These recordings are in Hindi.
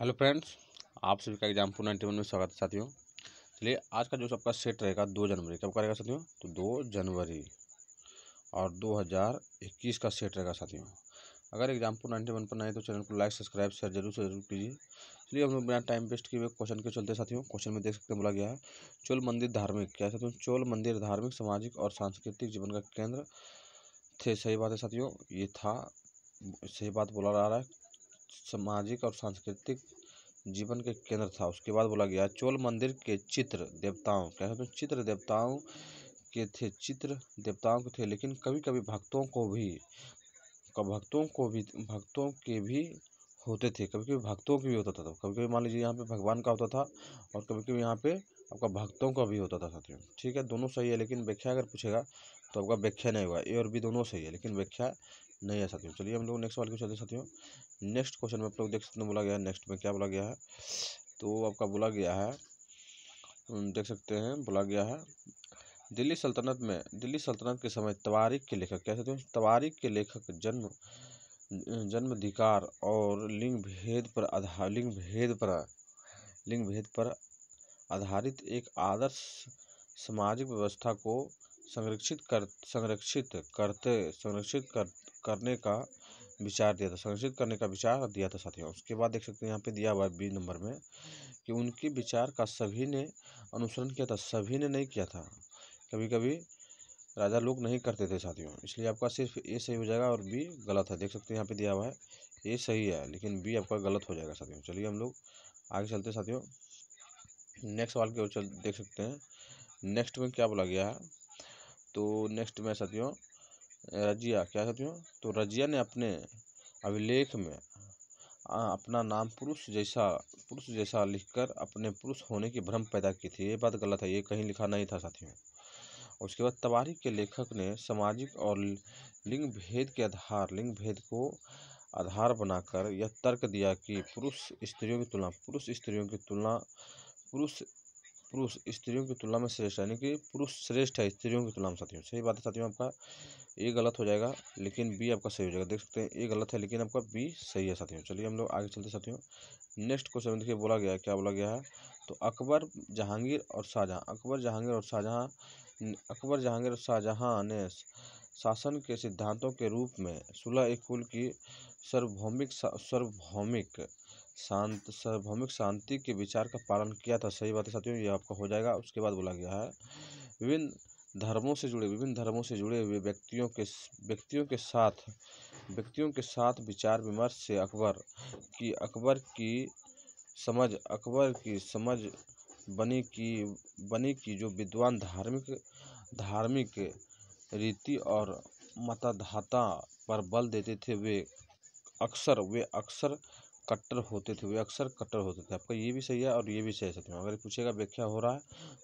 हेलो फ्रेंड्स आप सभी का एग्जाम नाइन्टी वन में स्वागत है साथियों चलिए आज का जो सबका सेट रहेगा दो जनवरी कब करेगा साथियों तो दो जनवरी और दो हज़ार इक्कीस का सेट रहेगा साथियों अगर एग्जाम नाइन्टी वन पर नहीं तो चैनल को लाइक सब्सक्राइब शेयर जरूर से जरूर कीजिए चलिए हम लोग बिना टाइम वेस्ट किए हुए क्वेश्चन के चलते साथियों क्वेश्चन में देख सकते हैं बोला गया है चोल मंदिर धार्मिक क्या साथियों चोल मंदिर धार्मिक सामाजिक और सांस्कृतिक जीवन का केंद्र थे सही बात है साथियों ये था सही बात बोला जा रहा है सामाजिक और सांस्कृतिक जीवन के केंद्र था उसके बाद बोला गया चोल मंदिर के चित्र देवताओं कह सकते चित्र देवताओं के थे चित्र देवताओं के थे लेकिन कभी कभी भक्तों को भी भक्तों को भी भक्तों के भी होते थे कभी कभी भक्तों के भी होता था तो कभी कभी मान लीजिए यहाँ पे भगवान का होता था और कभी कभी यहाँ पे आपका भक्तों का भी होता था साथियों ठीक है दोनों सही है लेकिन व्याख्या अगर पूछेगा तो आपका व्याख्या नहीं होगा ए और बी दोनों सही है लेकिन व्याख्या नहीं है साथियों तो चलिए हम लोग नेक्स्ट वाले क्वेश्चन साथियों नेक्स्ट क्वेश्चन में आप लोग देख सकते हैं बोला गया है नेक्स्ट में क्या बोला गया है तो आपका बोला गया है देख सकते हैं बोला गया है दिल्ली सल्तनत में दिल्ली सल्तनत के समय तवारीख के लेखक क्या कहते हैं तवारीख के लेखक जन्म जन्माधिकार और लिंग भेद पर आधार लिंग भेद पर लिंग भेद पर आधारित एक आदर्श सामाजिक व्यवस्था को संरक्षित कर संरक्षित करते संरक्षित कर करने का विचार दिया था संरक्षित करने का विचार दिया था साथियों उसके बाद देख सकते हैं यहाँ पे दिया हुआ है बी नंबर में कि उनके विचार का सभी ने अनुसरण किया था सभी ने नहीं किया था कभी कभी राजा लोग नहीं करते थे साथियों इसलिए आपका सिर्फ ए सही हो जाएगा और बी गलत है देख सकते हैं यहाँ पे दिया हुआ है ए सही है लेकिन बी आपका गलत हो जाएगा साथियों चलिए हम लोग आगे चलते साथियों नेक्स्ट सवाल के ओर चल देख सकते हैं नेक्स्ट में क्या बोला गया है तो नेक्स्ट में साथियों रज़िया क्या कहती हूँ तो रज़िया ने अपने अभिलेख में अपना नाम पुरुष जैसा पुरुष जैसा लिखकर अपने पुरुष होने की भ्रम पैदा की थी ये बात गलत है ये कहीं लिखा नहीं था साथियों उसके बाद तबारीख के लेखक ने सामाजिक और लिंग भेद के आधार लिंग भेद को आधार बनाकर यह तर्क दिया कि पुरुष स्त्रियों की तुलना पुरुष स्त्रियों की तुलना पुरुष पुरुष स्त्रियों की तुलना में श्रेष्ठ है यानी कि पुरुष श्रेष्ठ है स्त्रियों की तुलना में साथियों सही बात है साथियों आपका ए गलत हो जाएगा लेकिन बी आपका सही हो जाएगा देख सकते हैं ए गलत है लेकिन आपका बी सही है साथियों चलिए हम लोग आगे चलते साथियों नेक्स्ट क्वेश्चन में देखिए बोला गया है क्या बोला गया है तो अकबर जहांगीर और शाहजहाँ अकबर जहांगीर और शाहजहाँ अकबर जहांगीर और शाहजहाँ ने शासन के सिद्धांतों के रूप में सुलह एक कुल की सार्वभौमिक सार्वभौमिक शांत सार्वभौमिक शांति के विचार का पालन किया था सही बात है साथियों ये आपका हो जाएगा उसके बाद बोला गया है विभिन्न धर्मों से जुड़े विभिन्न धर्मों से जुड़े हुए व्यक्तियों के व्यक्तियों के साथ व्यक्तियों के साथ विचार विमर्श से अकबर की अकबर की समझ अकबर की समझ बनी कि बनी कि जो विद्वान धार्मिक धार्मिक रीति और मतदाता पर बल देते थे वे अक्सर वे अक्सर कट्टर होते थे वे अक्सर कट्टर होते थे आपका ये भी सही है और ये भी सही है सत्यों अगर पूछेगा व्याख्या हो रहा है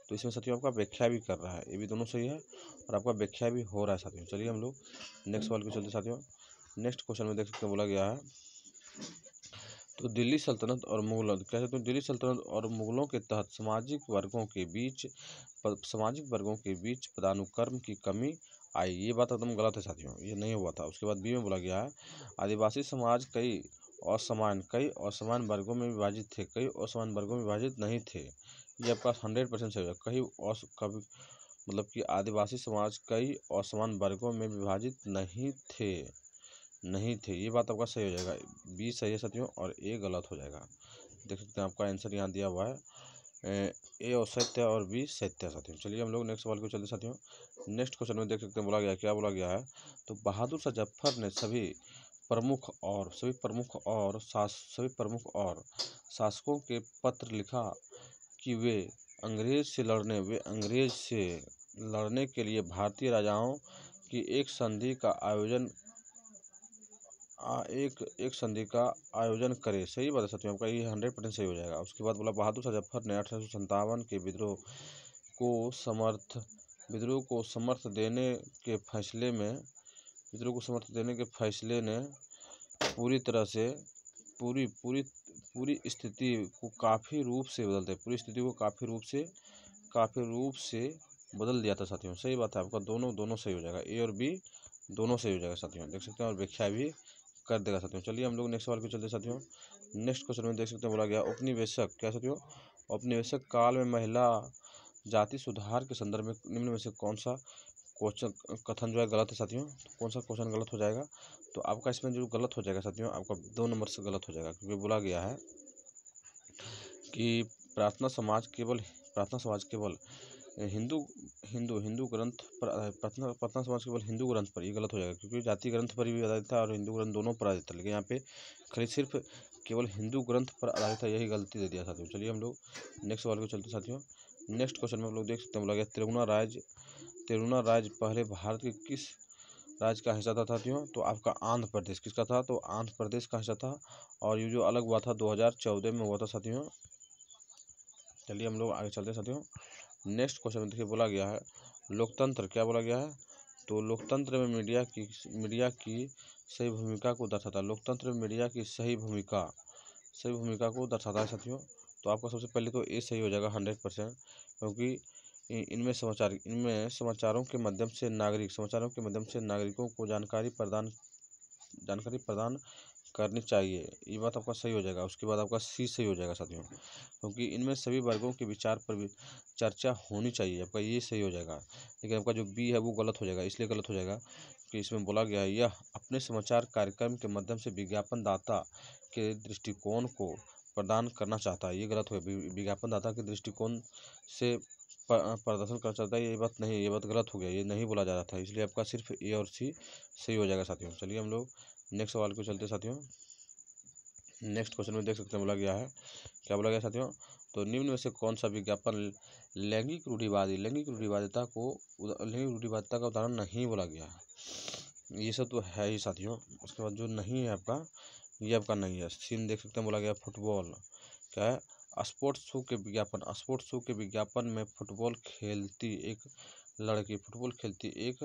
तो इसमें सत्यों आपका व्याख्या भी कर रहा है ये भी दोनों सही है और आपका व्याख्या भी हो रहा है साथियों चलिए हम लोग नेक्स्ट सवाल की चलते साथियों नेक्स्ट क्वेश्चन में देख सकते बोला गया है तो दिल्ली सल्तनत और मुग़ल कह सकते हो दिल्ली सल्तनत और मुगलों के तहत सामाजिक वर्गों के बीच सामाजिक वर्गों के बीच पदानुक्रम की कमी आई ये बात एकदम गलत है साथियों ये नहीं हुआ था उसके बाद बी में बोला गया है आदिवासी समाज कई असमान कई असमान वर्गों में विभाजित थे कई असमान वर्गों में विभाजित नहीं थे ये आपका हंड्रेड परसेंट सही होगा कई अस कभी मतलब कि आदिवासी समाज कई असमान वर्गों में विभाजित नहीं थे नहीं थे ये बात आपका सही हो जाएगा बी सही है साथियों और ए गलत हो जाएगा देख सकते हैं आपका आंसर यहाँ दिया हुआ है ए और सत्य और बी सत्य साथियों चलिए हम लोग नेक्स्ट सवाल को चलते साथियों नेक्स्ट क्वेश्चन में देख सकते हैं बोला गया क्या बोला गया है तो बहादुर शाह जफ्फर ने सभी प्रमुख और सभी प्रमुख और शास सभी प्रमुख और शासकों के पत्र लिखा कि वे अंग्रेज से लड़ने वे अंग्रेज से लड़ने के लिए भारतीय राजाओं की एक संधि का आयोजन आ, एक एक संधि का आयोजन करे सही बात है सत्य आपका ये हंड्रेड परसेंट सही हो जाएगा उसके बाद बोला बहादुर शाह जफर ने अठारह सौ के विद्रोह को समर्थ विद्रोह को समर्थ देने के फैसले में मित्रों को समर्थन देने के फैसले ने पूरी तरह से पूरी पूरी पूरी स्थिति को काफ़ी रूप से बदलते है पूरी स्थिति को काफ़ी रूप से काफ़ी रूप से बदल दिया था साथियों सही बात है आपका दोनों दोनों सही हो जाएगा ए और बी दोनों सही हो जाएगा साथियों देख सकते हैं और व्याख्या भी कर देगा साथियों चलिए हम लोग नेक्स्ट सवाल पर चलते साथियों नेक्स्ट क्वेश्चन में देख सकते हैं बोला गया उपनिवेशक क्या साथियों औपनिवेशक काल में महिला जाति सुधार के संदर्भ में निम्न में से कौन सा क्वेश्चन कथन जो है गलत है साथियों तो कौन सा क्वेश्चन गलत हो जाएगा तो आपका इसमें जो गलत हो जाएगा साथियों आपका दो नंबर से गलत हो जाएगा क्योंकि बोला गया है कि प्रार्थना समाज केवल प्रार्थना समाज केवल हिंदू हिंदू हिंदू ग्रंथ पर प्रार्थना प्रार्थना समाज केवल हिंदू ग्रंथ पर ये गलत हो जाएगा क्योंकि जाति ग्रंथ पर भी आधारित था और हिंदू ग्रंथ दोनों पर आधारित था लेकिन यहाँ पे खाली सिर्फ केवल हिंदू ग्रंथ पर आधारित था यही गलती दे दिया साथियों चलिए हम लोग नेक्स्ट सवाल को चलते साथियों नेक्स्ट क्वेश्चन में हम लोग देख सकते हैं बोला गया त्रिगुणा राज्य तेरुना राज्य पहले भारत के किस राज्य का हिस्सा था साथियों तो आपका आंध्र प्रदेश किसका था तो आंध्र प्रदेश का हिस्सा था और ये जो अलग हुआ था 2014 में हुआ था साथियों चलिए हम लोग आगे चलते हैं साथियों नेक्स्ट क्वेश्चन में देखिए बोला गया है लोकतंत्र क्या बोला गया है तो लोकतंत्र में मीडिया की मीडिया की सही भूमिका को दर्शाता है लोकतंत्र में मीडिया की सही भूमिका सही भूमिका को दर्शाता है साथियों तो आपका सबसे पहले तो ए सही हो जाएगा हंड्रेड परसेंट क्योंकि इनमें समाचार इनमें समाचारों के माध्यम से नागरिक समाचारों के माध्यम से नागरिकों को जानकारी प्रदान जानकारी प्रदान करनी चाहिए ये बात आपका सही हो जाएगा उसके बाद आपका सी सही हो जाएगा साथियों क्योंकि इनमें सभी वर्गों के विचार पर भी चर्चा होनी चाहिए आपका ये सही हो जाएगा लेकिन आपका जो बी है वो गलत हो जाएगा इसलिए गलत हो जाएगा कि इसमें बोला गया है यह अपने समाचार कार्यक्रम के माध्यम से विज्ञापनदाता के दृष्टिकोण को प्रदान करना चाहता है ये गलत हो विज्ञापनदाता के दृष्टिकोण से प्रदर्शन कर सकता है ये बात नहीं ये बात गलत हो गया ये नहीं बोला जा रहा था इसलिए आपका सिर्फ ए और सी सही हो जाएगा साथियों चलिए हम लोग नेक्स्ट सवाल को चलते साथियों नेक्स्ट क्वेश्चन में देख सकते हैं बोला गया है क्या बोला गया साथियों तो निम्न में से कौन सा विज्ञापन लैंगिक रूढ़िवादी लैंगिक रूढ़िवादिता को लैंगिक रूढ़िवादिता का उदाहरण नहीं बोला गया है ये सब तो है ही साथियों उसके बाद जो नहीं है आपका ये आपका नहीं है सीन देख सकते हैं बोला गया फुटबॉल क्या है स्पोर्ट्स शू के विज्ञापन स्पोर्ट्स शू के विज्ञापन में फुटबॉल खेलती एक लड़की फुटबॉल खेलती एक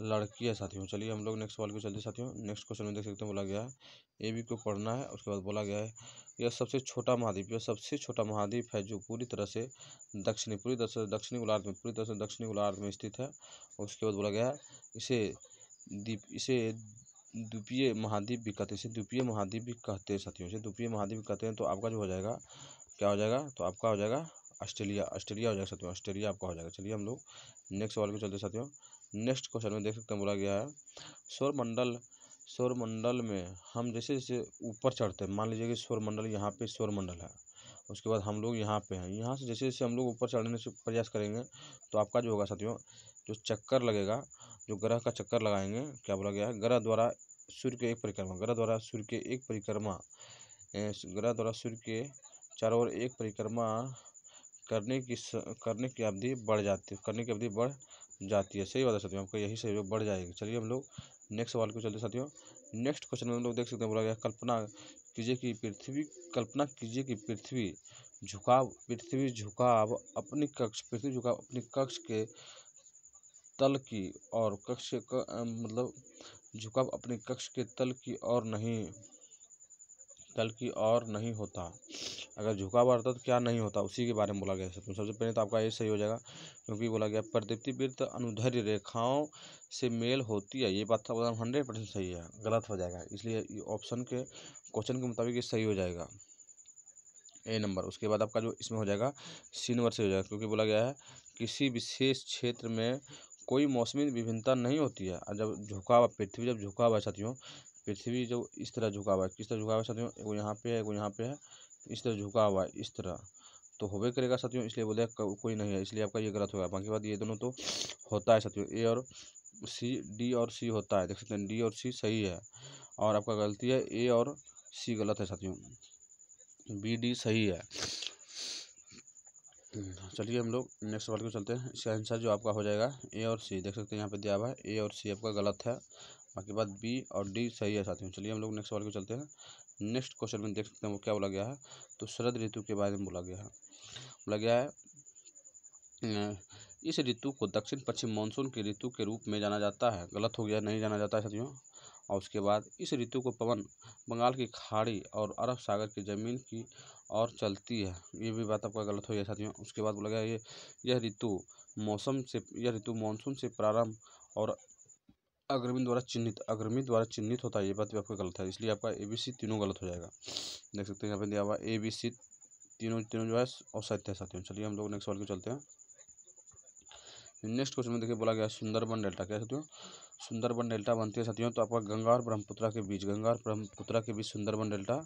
लड़की है साथियों चलिए हम लोग नेक्स्ट सवाल को चलते साथियों नेक्स्ट क्वेश्चन में देख सकते हैं बोला गया है ए बी को पढ़ना है उसके बाद बोला गया है यह सबसे छोटा महाद्वीप यह सबसे छोटा महाद्वीप है जो पूरी तरह से दक्षिणी पूरी तरह से दक्षिणी गोलार्ध में पूरी तरह से दक्षिणी गोलार्ध में स्थित है उसके बाद बोला गया है इसे द्वीप इसे द्वीपीय महाद्वीप भी कहते हैं इसे द्वीपीय महाद्वीप भी कहते हैं साथियों इसे द्वीपीय महाद्वीप कहते हैं तो आपका जो हो जाएगा क्या हो जाएगा तो आपका हो जाएगा ऑस्ट्रेलिया ऑस्ट्रेलिया हो जाएगा साथियों ऑस्ट्रेलिया आपका हो जाएगा चलिए हम लोग नेक्स्ट सवाल को चलते साथियों नेक्स्ट क्वेश्चन में देख सकते हैं बोला गया है सौरमंडल सौरमंडल में हम जैसे जैसे ऊपर चढ़ते हैं मान लीजिए कि सौरमंडल यहाँ पे सौरमंडल है उसके बाद हम लोग यहाँ पे हैं यहाँ से जैसे जैसे हम लोग ऊपर चढ़ने से प्रयास करेंगे तो आपका जो होगा साथियों जो चक्कर लगेगा जो ग्रह का चक्कर लगाएंगे क्या बोला गया है ग्रह द्वारा सूर्य के एक परिक्रमा ग्रह द्वारा सूर्य के एक परिक्रमा ग्रह द्वारा सूर्य के चारों ओर एक परिक्रमा करने की स, करने की अवधि बढ़ जाती है करने की अवधि बढ़ जाती है सही बात है साथियों आपका यही सहयोग बढ़ जाएगी चलिए हम लोग नेक्स्ट सवाल को चलते साथियों नेक्स्ट क्वेश्चन हम लोग देख सकते हैं बोला गया कल्पना कीजिए कि पृथ्वी कल्पना कीजिए कि पृथ्वी झुकाव पृथ्वी झुकाव अपनी कक्ष पृथ्वी झुकाव अपनी कक्ष के तल की और कक्ष के मतलब झुकाव अपने कक्ष के तल की और नहीं बल्कि और नहीं होता अगर झुकाव तो क्या नहीं होता उसी के बारे में बोला गया है तो सबसे पहले तो आपका ये सही हो जाएगा क्योंकि बोला गया प्रदीप्ति वृत्त अनुधर्य रेखाओं से मेल होती है ये बात एकदम हंड्रेड परसेंट सही है गलत हो जाएगा इसलिए ऑप्शन के क्वेश्चन के मुताबिक ये सही हो जाएगा ए नंबर उसके बाद आपका जो इसमें हो जाएगा सी नंबर से हो जाएगा क्योंकि बोला गया है किसी विशेष क्षेत्र में कोई मौसमी विभिन्नता नहीं होती है जब झुकाव पृथ्वी जब झुका हुआ साथियों पृथ्वी जो इस तरह झुका हुआ है किस तरह झुका हुआ है साथियों एगो यहाँ पे है एगो यहाँ पे है इस तरह झुका हुआ है इस तरह तो होबे करेगा साथियों इसलिए बोले कोई नहीं है इसलिए आपका ये गलत होगा बाकी बात ये दोनों तो होता है साथियों ए और सी डी और सी होता है देख सकते हैं डी और सी सही है और आपका गलती है ए और सी गलत है साथियों बी डी सही है चलिए हम लोग नेक्स्ट सवाल को चलते हैं इसका आंसर जो आपका हो जाएगा ए और सी देख सकते हैं यहाँ पे दिया हुआ है ए और सी आपका गलत है बाकी बात बी और डी सही है साथियों चलिए हम लोग नेक्स्ट सवाल को चलते हैं नेक्स्ट क्वेश्चन में देख सकते हैं वो क्या बोला गया है तो शरद ऋतु के बारे में बोला गया है बोला गया है इस ऋतु को दक्षिण पश्चिम मानसून की ऋतु के रूप में जाना जाता है गलत हो गया नहीं जाना जाता है साथियों और उसके बाद इस ऋतु को पवन बंगाल की खाड़ी और अरब सागर की ज़मीन की और चलती है ये भी बात आपका गलत हो गया साथियों उसके बाद बोला गया ये यह ऋतु मौसम से यह ऋतु मानसून से प्रारंभ और अग्रमी द्वारा चिन्हित अग्रमी द्वारा चिन्हित होता है ये बात भी आपका गलत है इसलिए आपका ए बी सी तीनों गलत हो जाएगा देख सकते हैं यहाँ पे दिया हुआ ए बी सी तीनों तीनों जो है और साहित्य साथियों चलिए हम लोग नेक्स्ट सवाल को चलते हैं नेक्स्ट क्वेश्चन में देखिए बोला गया सुंदरबन डेल्टा क्या साथियों सुंदरबन डेल्टा बनती है साथियों तो आपका गंगा और ब्रह्मपुत्रा के बीच गंगा और ब्रह्मपुत्रा के बीच सुंदरबन डेल्टा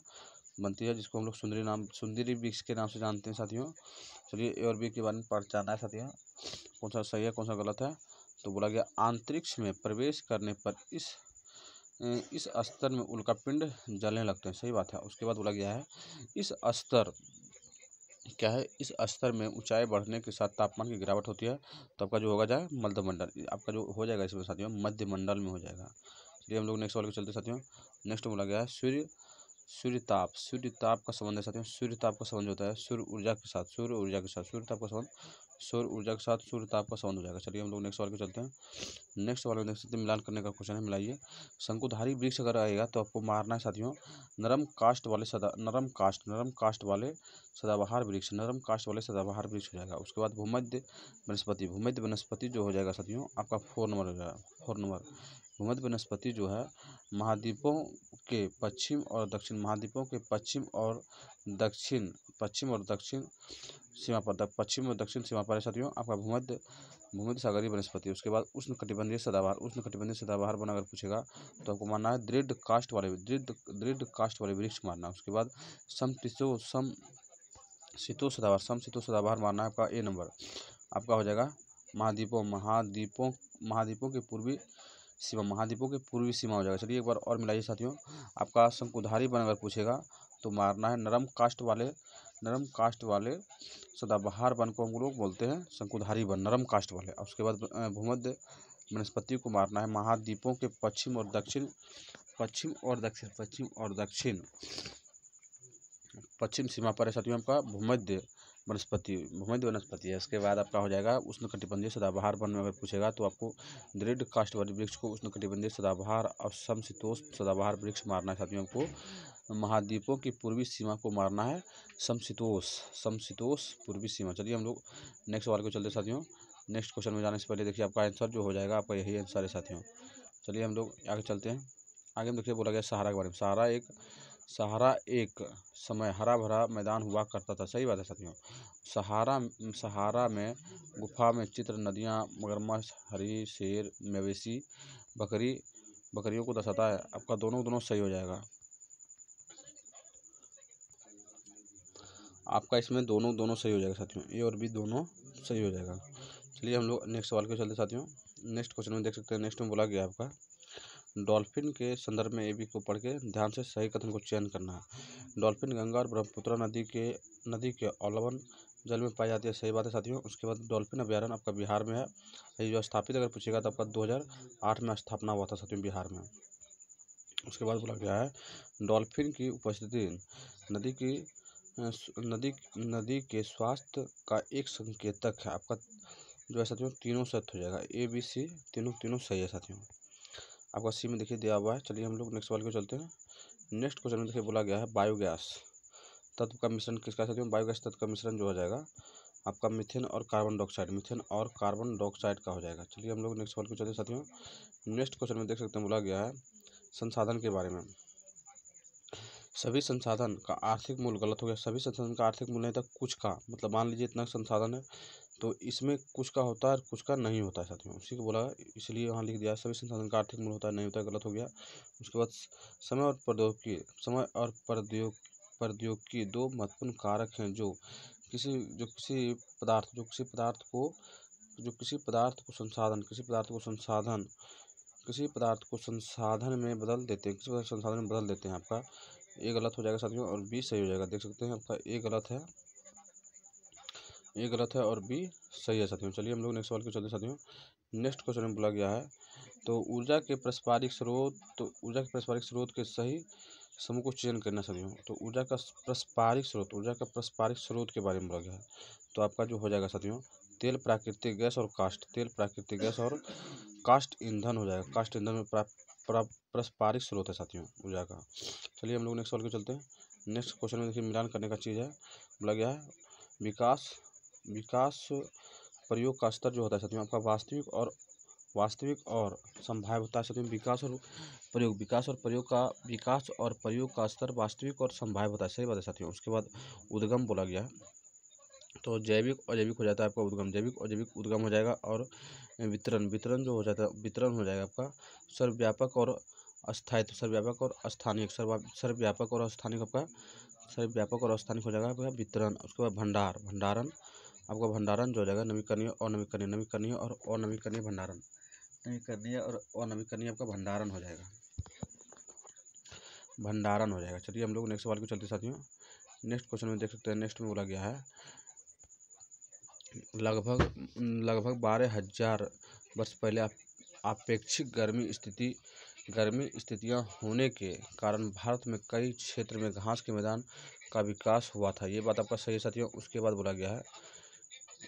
बनती है जिसको हम लोग सुंदरी नाम सुंदरी बीच के नाम से जानते हैं साथियों चलिए ए और बी के बारे में जाना है साथियों कौन सा सही है कौन सा गलत है तो बोला गया अंतरिक्ष में प्रवेश करने पर इस इस स्तर में उल्का पिंड जलने लगते हैं सही बात है उसके बाद बोला गया है इस स्तर क्या है इस स्तर में ऊंचाई बढ़ने के साथ तापमान की गिरावट होती है तो आपका जो होगा जाए मध्यमंडल आपका जो हो जाएगा इसमें साथियों मध्यमंडल में हो जाएगा चलिए हम लोग नेक्स्ट सवाल के चलते साथियों नेक्स्ट बोला गया है सूर्य सूर्य ताप सूर्य ताप का संबंध है साथियों सूर्य ताप का संबंध होता है सूर्य ऊर्जा के साथ सूर्य ऊर्जा के साथ सूर्य ताप का संबंध सौर ऊर्जा के साथ सूर्य ताप का संबंध हो जाएगा चलिए हम लोग नेक्स्ट सवाल को चलते हैं नेक्स्ट सवाल में देख सकते हैं मिलान करने का क्वेश्चन है मिलाइए शंकुधारी वृक्ष अगर आएगा तो आपको मारना है साथियों नरम कास्ट वाले सदा नरम कास्ट नरम कास्ट वाले सदाबहार वृक्ष नरम कास्ट वाले सदाबहार वृक्ष हो जाएगा उसके बाद भूमध्य वनस्पति भूमध्य वनस्पति जो हो जाएगा साथियों आपका फोर नंबर हो जाएगा फोर नंबर भूमध्य वनस्पति जो है महाद्वीपों के पश्चिम और दक्षिण महाद्वीपों के पश्चिम और दक्षिण पश्चिम और दक्षिण सीमा पर पश्चिम और दक्षिण सीमा पर साथियों आपका भूमध्य भूमध्य सागरीय वनस्पति उसके बाद उष्ण कटिबंधीय सदाबहार उष्ण कटिबंधीय सदाबहार बना अगर पूछेगा तो आपको मानना है दृढ़ कास्ट वाले दृढ़ दृढ़ कास्ट वाले वृक्ष मानना उसके बाद समतिशो सम शीतो सदाबहार सम शीतो सदाबहार मानना है आपका ए नंबर आपका हो जाएगा महाद्वीपों महाद्वीपों महाद्वीपों के पूर्वी सीमा महाद्वीपों के पूर्वी सीमा हो जाएगा चलिए एक बार और मिलाइए साथियों आपका शंकुधारी बन अगर पूछेगा तो मारना है नरम कास्ट वाले नरम कास्ट वाले सदाबहार वन को हम लोग बोलते हैं शंकुधारी वन नरम कास्ट वाले और उसके बाद भूमध्य वनस्पति को मारना है महाद्वीपों के पश्चिम और दक्षिण पश्चिम और दक्षिण पश्चिम और दक्षिण पश्चिम सीमा पर है साथियों आपका भूमध्य वनस्पति भूमध्य वनस्पति है इसके बाद आपका हो जाएगा उष्ण कटिबंधीय सदाबहार वन में अगर पूछेगा तो आपको दृढ़ काष्ट वाले वृक्ष को उष्ण कटिबंधीय सदाबहार और समशीतोष सदाबहार वृक्ष मारना है साथियों आपको महाद्वीपों की पूर्वी सीमा को मारना है समशीतोष समशीतोष पूर्वी सीमा चलिए हम लोग नेक्स्ट सवाल को चलते साथियों नेक्स्ट क्वेश्चन में जाने से पहले देखिए आपका आंसर जो हो जाएगा आपका यही आंसर है साथियों चलिए हम लोग आगे चलते हैं आगे हम देखिए बोला गया सहारा के बारे में सहारा एक सहारा एक समय हरा भरा मैदान हुआ करता था सही बात है साथियों सहारा सहारा में गुफा में चित्र नदियाँ मगरमच्छ हरी शेर मवेशी बकरी बकरियों को दर्शाता है आपका दोनों दोनों सही हो जाएगा आपका इसमें दोनों दोनों सही हो जाएगा साथियों ए और बी दोनों सही हो जाएगा चलिए हम लोग नेक्स्ट सवाल के चलते साथियों नेक्स्ट क्वेश्चन में देख सकते हैं नेक्स्ट में बोला गया आपका डॉल्फिन के संदर्भ में ए बी को पढ़ के ध्यान से सही कथन को चयन करना है डॉल्फिन गंगा और ब्रह्मपुत्र नदी के नदी के अलवन जल में पाई जाती है सही बात है साथियों उसके बाद डॉल्फिन अभ्यारण आपका बिहार में है ये जो स्थापित अगर पूछेगा तो आपका 2008 में स्थापना हुआ था साथियों बिहार में उसके बाद बोला गया है डॉल्फिन की उपस्थिति नदी की नदी नदी के स्वास्थ्य का एक संकेतक है आपका जो है साथियों तीनों सत्य हो जाएगा ए बी सी तीनों तीनों सही है साथियों आपका सी में देखिए दिया हुआ है चलिए हम लोग नेक्स्ट सवाल को चलते हैं नेक्स्ट क्वेश्चन में देखिए बोला गया है बायोगैस तत्व का मिश्रण किसका साथियों बायोगैस तत्व का मिश्रण जो हो जाएगा आपका मिथेन और कार्बन डाइऑक्साइड मिथेन और कार्बन डाइऑक्साइड का हो जाएगा चलिए हम लोग नेक्स्ट सवाल को चलते साथियों नेक्स्ट क्वेश्चन में देख सकते हैं बोला गया है संसाधन के बारे में सभी संसाधन का आर्थिक मूल्य गलत हो गया सभी संसाधन का आर्थिक मूल्य था कुछ का मतलब मान लीजिए इतना संसाधन है तो इसमें कुछ का होता है कुछ का नहीं होता है साथियों उसी को बोला इसलिए वहाँ लिख दिया सभी संसाधन का आर्थिक मूल्य होता है नहीं होता है गलत हो गया उसके बाद समय और प्रौद्योगिकी समय और प्रौद्योग प्रौद्योगिकी दो महत्वपूर्ण कारक हैं जो किसी जो किसी पदार्थ जो किसी पदार्थ को जो किसी पदार्थ को संसाधन किसी पदार्थ को संसाधन किसी पदार्थ को संसाधन में बदल देते हैं किसी संसाधन में बदल देते हैं आपका ए गलत हो जाएगा साथियों और बी सही हो जाएगा देख सकते हैं आपका ए गलत है ए गलत है और बी सही है साथियों चलिए हम लोग नेक्स्ट सवाल को चलते साथियों नेक्स्ट क्वेश्चन में बोला गया है तो ऊर्जा के पारस्परिक स्रोत तो ऊर्जा के पारस्परिक स्रोत के सही समूह को चयन करना साथियों तो ऊर्जा का पारस्परिक स्रोत ऊर्जा का पारस्परिक स्रोत के बारे में बोला गया है तो आपका जो हो जाएगा साथियों तेल प्राकृतिक गैस और कास्ट तेल प्राकृतिक गैस और कास्ट ईंधन हो जाएगा कास्ट ईंधन में पारस्परिक स्रोत है साथियों ऊर्जा का चलिए हम लोग नेक्स्ट सवाल के चलते हैं नेक्स्ट क्वेश्चन में देखिए मिलान करने का चीज़ है बोला गया है विकास विकास प्रयोग का स्तर जो होता है साथियों आपका वास्तविक और वास्तविक और संभाव्यता साथियों विकास और प्रयोग विकास और प्रयोग का विकास और प्रयोग का स्तर वास्तविक और संभाव्यता सही बात है साथियों उसके बाद उद्गम बोला गया है तो जैविक और जैविक हो जाता है आपका उद्गम जैविक और जैविक उद्गम हो जाएगा और वितरण वितरण जो हो जाता है वितरण हो जाएगा आपका सर्वव्यापक और अस्थायित्व तो सर्वव्यापक और स्थानीय सर्वव्यापक और स्थानीय आपका सर्वव्यापक और स्थानीय हो जाएगा आपका वितरण उसके बाद भंडार भंडारण आपका भंडारण जो हो जाएगा नवीकरणीय और नवीकरणीय और अनवीकरणीय भंडारण नवीकरणीय और अनवीकरणीय आपका भंडारण हो जाएगा भंडारण हो जाएगा चलिए हम लोग नेक्स्ट सवाल को चलते साथियों नेक्स्ट क्वेश्चन में देख सकते हैं नेक्स्ट में बोला गया है लगभग लगभग बारह हजार वर्ष पहले अपेक्षिक गर्मी स्थिति गर्मी स्थितियाँ होने के कारण भारत में कई क्षेत्र में घास के मैदान का विकास हुआ था ये बात आपका सही है साथियों उसके बाद बोला गया है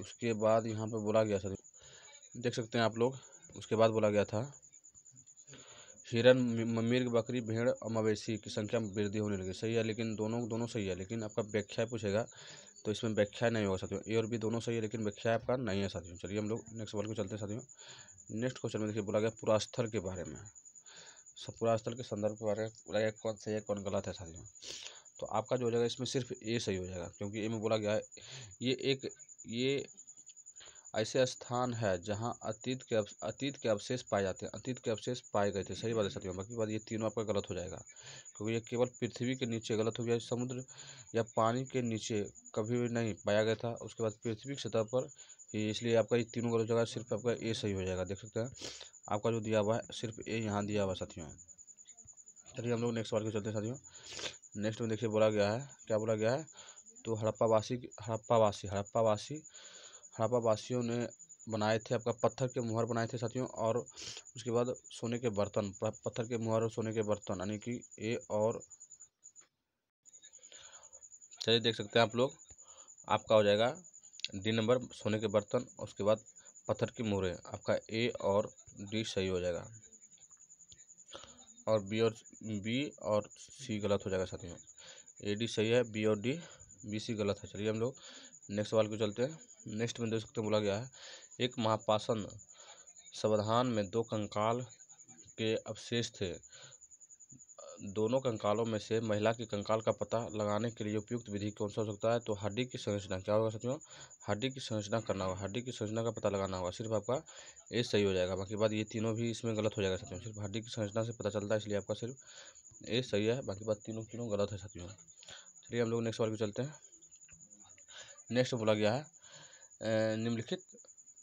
उसके बाद यहाँ पर बोला गया साथियों देख सकते हैं आप लोग उसके बाद बोला गया था हिरन मिर्ग बकरी भेड़ और मवेशी की संख्या में वृद्धि होने लगी सही है लेकिन दोनों दोनों सही है लेकिन आपका व्याख्या पूछेगा तो इसमें व्याख्या नहीं होगा साथियों ए और भी दोनों सही है लेकिन व्याख्या आपका नहीं है साथियों चलिए हम लोग नेक्स्ट सवाल को चलते हैं साथियों नेक्स्ट क्वेश्चन में देखिए बोला गया पुरास्थल के बारे में पूरा स्थल के संदर्भ के बारे में कौन सही है कौन गलत है साथियों तो आपका जो हो जाएगा इसमें सिर्फ ए सही हो जाएगा क्योंकि ए में बोला गया है ये एक ये ऐसे स्थान है जहाँ अतीत के अतीत के अवशेष पाए जाते हैं अतीत के अवशेष पाए गए थे सही बात है साथियों बाकी बात ये तीनों आपका गलत हो जाएगा क्योंकि ये केवल पृथ्वी के नीचे गलत हो गया समुद्र या पानी के नीचे कभी भी नहीं पाया गया था उसके बाद पृथ्वी की सतह पर इसलिए आपका ये तीनों गलत हो जाएगा सिर्फ आपका ए सही हो जाएगा देख सकते हैं आपका जो दिया हुआ है सिर्फ ए यहाँ दिया हुआ साथियों चलिए हम लोग नेक्स्ट सवाल के चलते हैं साथियों नेक्स्ट में देखिए बोला गया है क्या बोला गया है तो हड़प्पावासी हड़प्पावासी हड़प्पावासी हड़प्पावासियों ने बनाए थे आपका पत्थर के मुहर बनाए थे साथियों और उसके बाद सोने के बर्तन पत्थर के मुहर और सोने के बर्तन यानी कि ए और चलिए देख सकते हैं आप लोग आपका हो जाएगा डी नंबर सोने के बर्तन उसके बाद पत्थर की मोरें आपका ए और डी सही हो जाएगा और बी और बी और सी गलत हो जाएगा साथियों ए डी सही है बी और डी बी सी गलत है चलिए हम लोग नेक्स्ट सवाल को चलते हैं नेक्स्ट में देख सकते बोला गया है एक महापाषण समाधान में दो कंकाल के अवशेष थे दोनों कंकालों में से महिला के कंकाल का पता लगाने के लिए उपयुक्त विधि कौन सा हो सकता है तो हड्डी की संरचना क्या होगा साथियों हड्डी की संरचना करना होगा हड्डी की संरचना का पता लगाना होगा सिर्फ आपका ए सही हो जाएगा बाकी बात ये तीनों भी इसमें गलत हो जाएगा साथियों सिर्फ हड्डी की संरचना से पता चलता है इसलिए आपका सिर्फ ए सही है बाकी बात तीनों तीनों गलत है साथियों चलिए हम लोग नेक्स्ट सवाल पे चलते हैं नेक्स्ट बोला गया है निम्नलिखित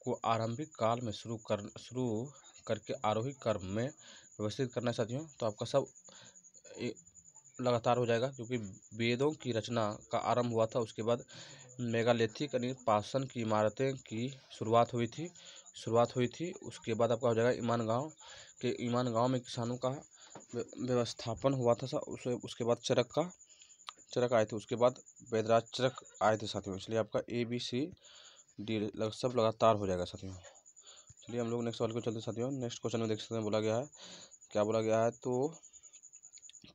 को आरंभिक काल में शुरू कर शुरू करके आरोही कर्म में व्यवस्थित करना है साथियों तो आपका सब लगातार हो जाएगा क्योंकि वेदों की रचना का आरंभ हुआ था उसके बाद मेगालेथिक यानी पासन की इमारतें की शुरुआत हुई थी शुरुआत हुई थी उसके बाद आपका हो जाएगा ईमान गाँव के ईमान गाँव में किसानों का व्यवस्थापन हुआ था उसे उसके बाद चरक का चरक आए थे उसके बाद वेदराज चरक आए थे साथियों इसलिए आपका ए बी सी डी लग, सब लगातार हो जाएगा साथियों चलिए हम लोग नेक्स्ट सवाल को चलते साथियों नेक्स्ट क्वेश्चन में देख सकते हैं बोला गया है क्या बोला गया है तो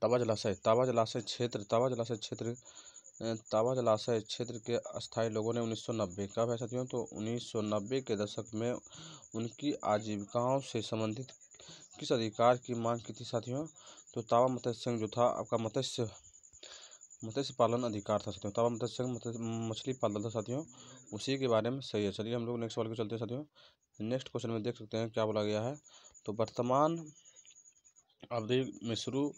तवा जलाशय तावा जलाशय क्षेत्र तावा जलाशय क्षेत्र तावा जलाशय क्षेत्र के अस्थायी लोगों ने 1990 कब है साथियों तो 1990 के दशक में उनकी आजीविकाओं से संबंधित किस अधिकार की मांग की थी साथियों तो तावा मत्स्य संघ जो था आपका मत्स्य मत्स्य पालन अधिकार था साथियों तावा मत्स्य संघ मछली पालन था साथियों उसी के बारे में सही है चलिए हम लोग नेक्स्ट सवाल को चलते हैं साथियों नेक्स्ट क्वेश्चन में देख सकते हैं क्या बोला गया है तो वर्तमान अवधि में शुरू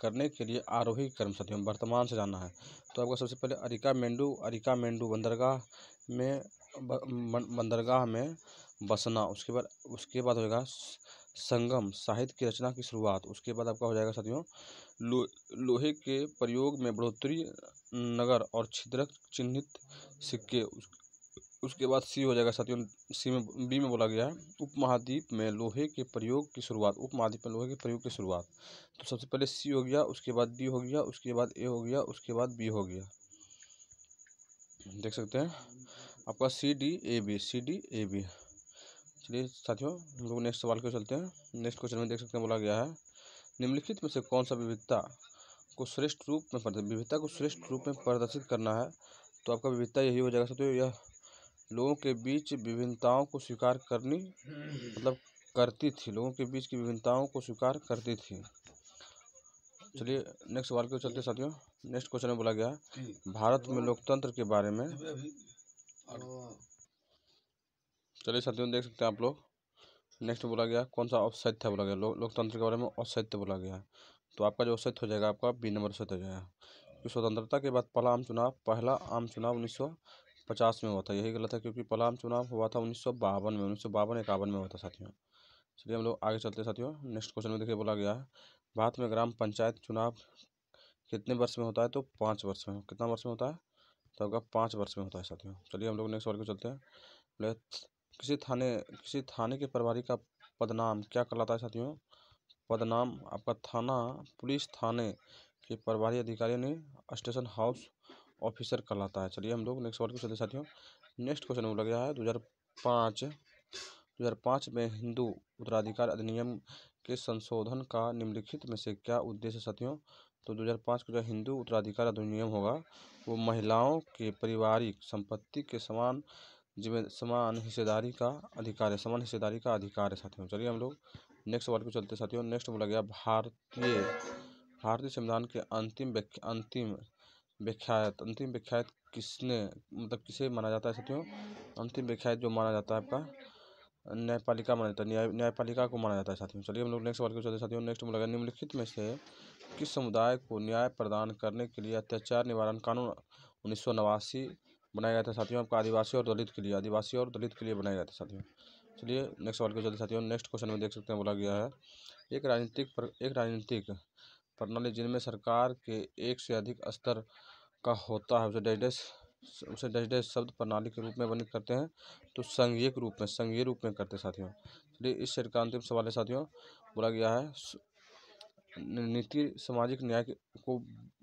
करने के लिए आरोही कर्म में वर्तमान से जाना है तो आपका सबसे पहले अरिका मेंडू अरिका मेंडू बंदरगाह में बंदरगाह में बसना उसके बाद उसके बाद हो जाएगा संगम साहित्य की रचना की शुरुआत उसके बाद आपका हो जाएगा साथियों लो, लोहे के प्रयोग में बढ़ोतरी नगर और छिद्रक चिन्हित सिक्के उसके बाद सी हो जाएगा साथियों सी में बी में बोला गया है उपमहाद्वीप में लोहे के प्रयोग की शुरुआत उपमहाद्वीप में लोहे के प्रयोग की शुरुआत तो सबसे पहले सी हो गया उसके बाद बी हो गया उसके बाद ए हो गया उसके बाद बी हो गया देख सकते हैं आपका C D A B C D A B चलिए साथियों हम लोग नेक्स्ट सवाल क्यों चलते हैं नेक्स्ट क्वेश्चन में देख सकते हैं बोला गया है निम्नलिखित में से कौन सा विविधता को श्रेष्ठ रूप में विविधता को श्रेष्ठ रूप में प्रदर्शित करना है तो आपका विविधता यही हो जाएगा साथियों यह लोगों के बीच विभिन्नताओं को स्वीकार करनी मतलब करती थी लोगों के बीच की विभिन्नताओं को स्वीकार करती थी चलिए नेक्स्ट सवाल क्यों चलते साथियों नेक्स्ट क्वेश्चन में बोला गया भारत में लोकतंत्र के बारे में चलिए साथियों देख सकते हैं आप लोग नेक्स्ट बोला गया कौन सा औसत्य बोला गया लोकतंत्र के बारे में औसत्य बोला गया तो आपका जो औसत हो जाएगा आपका बी नंबर औसत हो जाएगा स्वतंत्रता के बाद पहला आम चुनाव पहला आम चुनाव उन्नीस पचास में हुआ था यही गलत है क्योंकि पलाम चुनाव हुआ था उन्नीस सौ बावन में उन्नीस सौ बावन इक्यावन में हुआ था साथियों चलिए हम लोग आगे चलते साथियों नेक्स्ट क्वेश्चन में देखिए बोला गया है भारत में ग्राम पंचायत चुनाव कितने वर्ष में होता है तो पाँच वर्ष में कितना वर्ष में होता है तो आपका पाँच वर्ष में होता है साथियों चलिए हम लोग नेक्स्ट वर्ग को चलते हैं किसी थाने किसी थाने के प्रभारी का पदनाम क्या कहलाता है साथियों पदनाम आपका थाना पुलिस थाने के प्रभारी अधिकारी ने स्टेशन हाउस ऑफिसर कहलाता है चलिए हम लोग नेक्स्ट वर्ड क्वेश्चन साथियों नेक्स्ट क्वेश्चन लग है दो हज़ार पाँच दो हज़ार पाँच में हिंदू उत्तराधिकार अधिनियम के संशोधन का निम्नलिखित में से क्या उद्देश्य साथियों तो दो हज़ार पाँच का जो हिंदू उत्तराधिकार अधिनियम होगा वो महिलाओं के पारिवारिक संपत्ति के समान जिम्मे समान हिस्सेदारी का अधिकार है समान हिस्सेदारी का अधिकार है साथियों चलिए हम लोग नेक्स्ट वर्ड पे चलते साथियों नेक्स्ट बोला गया भारतीय भारतीय संविधान के अंतिम अंतिम विख्यात अंतिम विख्यात किसने मतलब किसे माना जाता है साथियों अंतिम विख्यात जो माना जाता है आपका न्यायपालिका माना जाता है न्यायपालिका को माना जाता है साथियों चलिए हम लोग नेक्स्ट सवाल के चलते साथियों नेक्स्ट हम लोग निम्नलिखित में से किस समुदाय को न्याय प्रदान करने के लिए अत्याचार निवारण कानून उन्नीस सौ नवासी बनाया गया था साथियों आपका आदिवासी और दलित के लिए आदिवासी और दलित के लिए बनाया गया था साथियों चलिए नेक्स्ट सवाल के चलते साथियों नेक्स्ट क्वेश्चन में देख सकते हैं बोला गया है एक राजनीतिक एक राजनीतिक प्रणाली जिनमें सरकार के एक से अधिक स्तर का होता है उसे डैश उसे डैश शब्द प्रणाली के रूप में वर्णित करते हैं तो संघीय रूप में संघीय रूप में करते हैं साथियों चलिए इस सेट का अंतिम सवाल है साथियों बोला गया है नीति सामाजिक न्याय को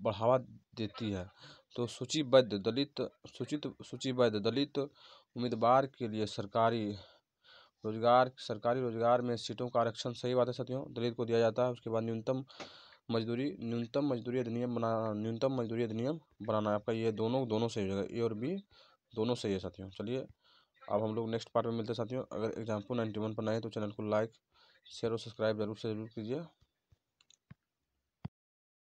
बढ़ावा देती है तो सूचीबद्ध दलित सूचित सूचीबद्ध दलित उम्मीदवार के लिए सरकारी रोजगार सरकारी रोजगार में सीटों का आरक्षण सही बात है साथियों दलित को दिया जाता है उसके बाद न्यूनतम मजदूरी न्यूनतम मजदूरी अधिनियम बनाना न्यूनतम मजदूरी अधिनियम बनाना है आपका ये दोनों दोनों सही हो जाएगा ए और बी दोनों सही है साथियों चलिए अब हम लोग नेक्स्ट पार्ट में मिलते हैं साथियों अगर एग्जाम्पल नाइन्टी वन पर नए तो चैनल को लाइक शेयर और सब्सक्राइब जरूर से जरूर कीजिए